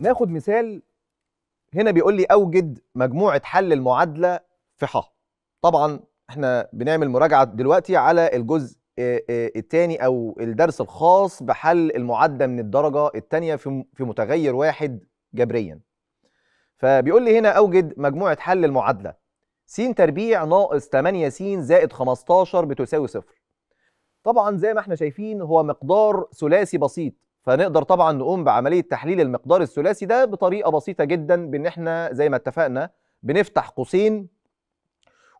ناخد مثال هنا بيقول لي اوجد مجموعه حل المعادله في ح طبعا احنا بنعمل مراجعه دلوقتي على الجزء الثاني او الدرس الخاص بحل المعادله من الدرجه الثانيه في في متغير واحد جبريا فبيقول لي هنا اوجد مجموعه حل المعادله س تربيع ناقص 8 س زائد 15 بتساوي صفر طبعا زي ما احنا شايفين هو مقدار ثلاثي بسيط فنقدر طبعا نقوم بعمليه تحليل المقدار الثلاثي ده بطريقه بسيطه جدا بان احنا زي ما اتفقنا بنفتح قوسين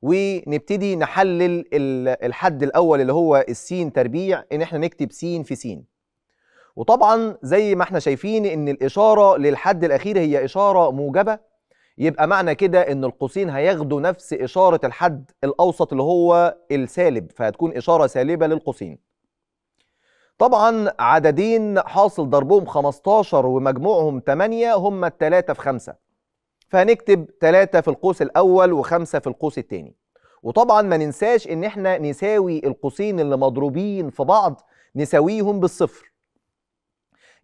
ونبتدي نحلل الحد الاول اللي هو السين تربيع ان احنا نكتب سين في سين وطبعا زي ما احنا شايفين ان الاشاره للحد الاخير هي اشاره موجبه يبقى معنى كده ان القوسين هياخدوا نفس اشاره الحد الاوسط اللي هو السالب فهتكون اشاره سالبه للقوسين طبعا عددين حاصل ضربهم 15 ومجموعهم 8 هم الثلاثة في خمسة فهنكتب ثلاثة في القوس الاول وخمسة في القوس الثاني وطبعا ما ننساش ان احنا نساوي القوسين اللي مضروبين في بعض نساويهم بالصفر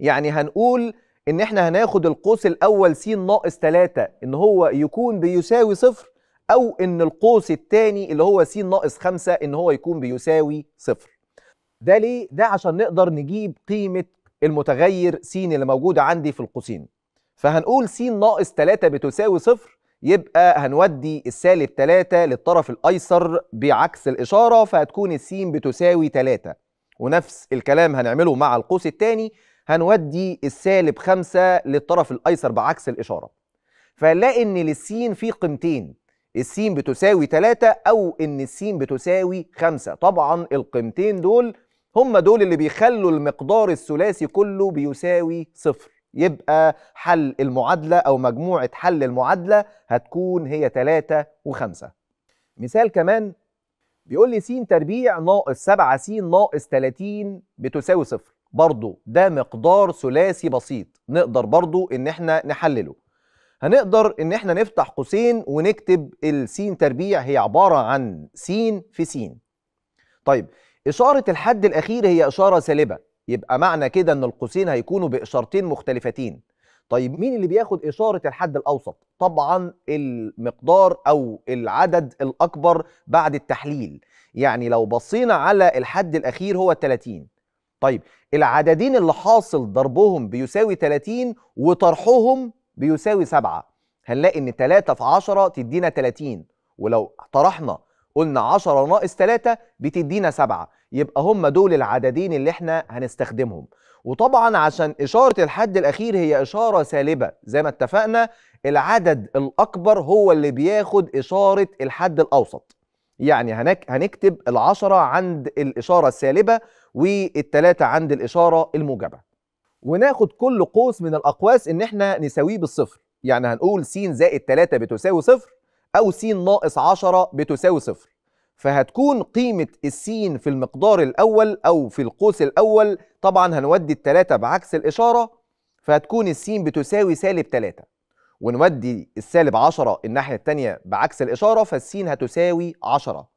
يعني هنقول ان احنا هناخد القوس الاول س ناقص 3 ان هو يكون بيساوي صفر او ان القوس الثاني اللي هو س ناقص 5 ان هو يكون بيساوي صفر ده ليه؟ ده عشان نقدر نجيب قيمة المتغير س اللي موجودة عندي في القوسين فهنقول س ناقص 3 بتساوي صفر يبقى هنودي السالب 3 للطرف الأيسر بعكس الإشارة فهتكون السين بتساوي 3 ونفس الكلام هنعمله مع القوس الثاني هنودي السالب 5 للطرف الأيسر بعكس الإشارة فنلاقي إن للسين في قيمتين السين بتساوي 3 أو إن السين بتساوي 5 طبعا القيمتين دول هم دول اللي بيخلوا المقدار الثلاثي كله بيساوي صفر يبقى حل المعادلة أو مجموعة حل المعادلة هتكون هي 3 وخمسة مثال كمان بيقول لي س تربيع ناقص 7 س ناقص 30 بتساوي صفر برضو ده مقدار ثلاثي بسيط نقدر برضو إن احنا نحلله هنقدر إن احنا نفتح قوسين ونكتب السين تربيع هي عبارة عن س في س طيب إشارة الحد الأخير هي إشارة سالبة يبقى معنى كده إن القوسين هيكونوا بإشارتين مختلفتين طيب مين اللي بياخد إشارة الحد الأوسط؟ طبعا المقدار أو العدد الأكبر بعد التحليل يعني لو بصينا على الحد الأخير هو 30 طيب العددين اللي حاصل ضربهم بيساوي 30 وطرحهم بيساوي 7 هنلاقي ان 3 في 10 تدينا 30 ولو طرحنا قلنا 10 ناقص 3 بتدينا 7 يبقى هم دول العددين اللي احنا هنستخدمهم وطبعا عشان إشارة الحد الأخير هي إشارة سالبة زي ما اتفقنا العدد الأكبر هو اللي بياخد إشارة الحد الأوسط يعني هناك هنكتب العشرة عند الإشارة السالبة والتلاتة عند الإشارة الموجبة وناخد كل قوس من الأقواس إن احنا نساويه بالصفر يعني هنقول س زائد 3 بتساوي صفر أو س ناقص 10 بتساوي صفر فهتكون قيمة السين في المقدار الأول أو في القوس الأول طبعا هنودي التلاتة بعكس الإشارة فهتكون السين بتساوي سالب 3 ونودي السالب 10 الناحية التانية بعكس الإشارة فالسين هتساوي 10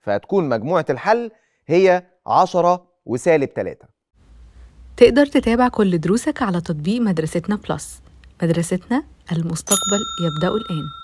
فهتكون مجموعة الحل هي 10 وسالب 3 تقدر تتابع كل دروسك على تطبيق مدرستنا بلس مدرستنا المستقبل يبدأ الآن